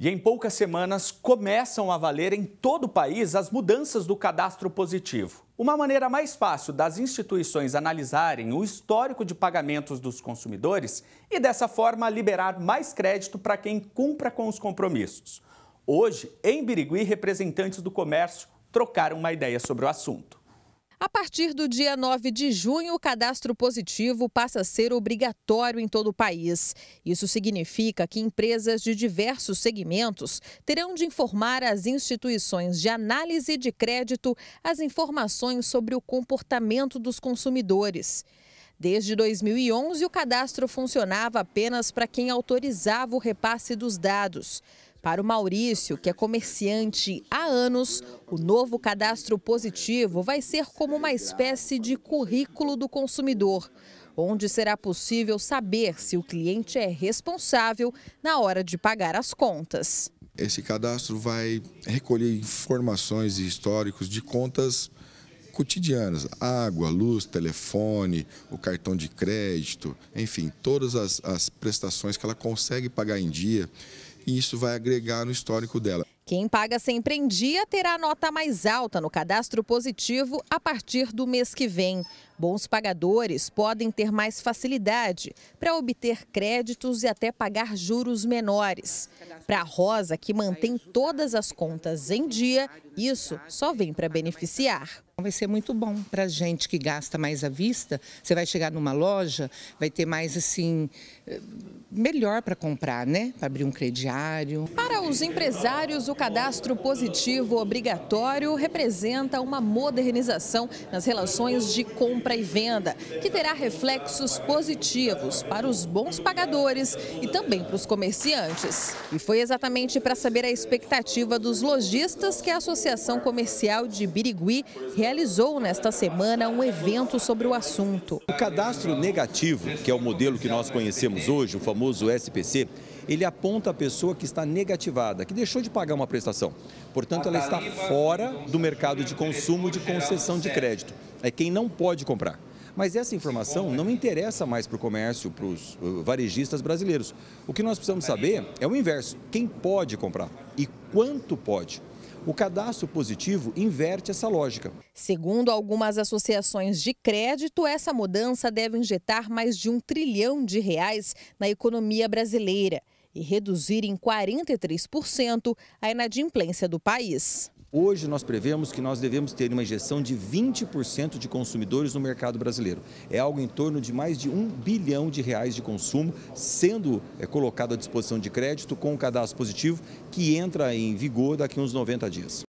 E em poucas semanas começam a valer em todo o país as mudanças do cadastro positivo. Uma maneira mais fácil das instituições analisarem o histórico de pagamentos dos consumidores e dessa forma liberar mais crédito para quem cumpra com os compromissos. Hoje, em Birigui, representantes do comércio trocaram uma ideia sobre o assunto. A partir do dia 9 de junho, o cadastro positivo passa a ser obrigatório em todo o país. Isso significa que empresas de diversos segmentos terão de informar às instituições de análise de crédito as informações sobre o comportamento dos consumidores. Desde 2011, o cadastro funcionava apenas para quem autorizava o repasse dos dados. Para o Maurício, que é comerciante há anos, o novo cadastro positivo vai ser como uma espécie de currículo do consumidor, onde será possível saber se o cliente é responsável na hora de pagar as contas. Esse cadastro vai recolher informações e históricos de contas cotidianas, água, luz, telefone, o cartão de crédito, enfim, todas as, as prestações que ela consegue pagar em dia e isso vai agregar no histórico dela. Quem paga sempre em dia terá nota mais alta no cadastro positivo a partir do mês que vem. Bons pagadores podem ter mais facilidade para obter créditos e até pagar juros menores. Para a Rosa, que mantém todas as contas em dia, isso só vem para beneficiar. Então, vai ser muito bom para gente que gasta mais à vista. Você vai chegar numa loja, vai ter mais assim, eh, melhor para comprar, né? Para abrir um crediário. Para os empresários, o cadastro positivo obrigatório representa uma modernização nas relações de compra compra e venda, que terá reflexos positivos para os bons pagadores e também para os comerciantes. E foi exatamente para saber a expectativa dos lojistas que a Associação Comercial de Birigui realizou nesta semana um evento sobre o assunto. O cadastro negativo, que é o modelo que nós conhecemos hoje, o famoso SPC, ele aponta a pessoa que está negativada, que deixou de pagar uma prestação. Portanto, ela está fora do mercado de consumo de concessão de crédito é quem não pode comprar. Mas essa informação não interessa mais para o comércio, para os uh, varejistas brasileiros. O que nós precisamos saber é o inverso: quem pode comprar e quanto pode. O cadastro positivo inverte essa lógica. Segundo algumas associações de crédito, essa mudança deve injetar mais de um trilhão de reais na economia brasileira e reduzir em 43% a inadimplência do país. Hoje nós prevemos que nós devemos ter uma injeção de 20% de consumidores no mercado brasileiro. É algo em torno de mais de um bilhão de reais de consumo sendo é, colocado à disposição de crédito com o cadastro positivo que entra em vigor daqui a uns 90 dias.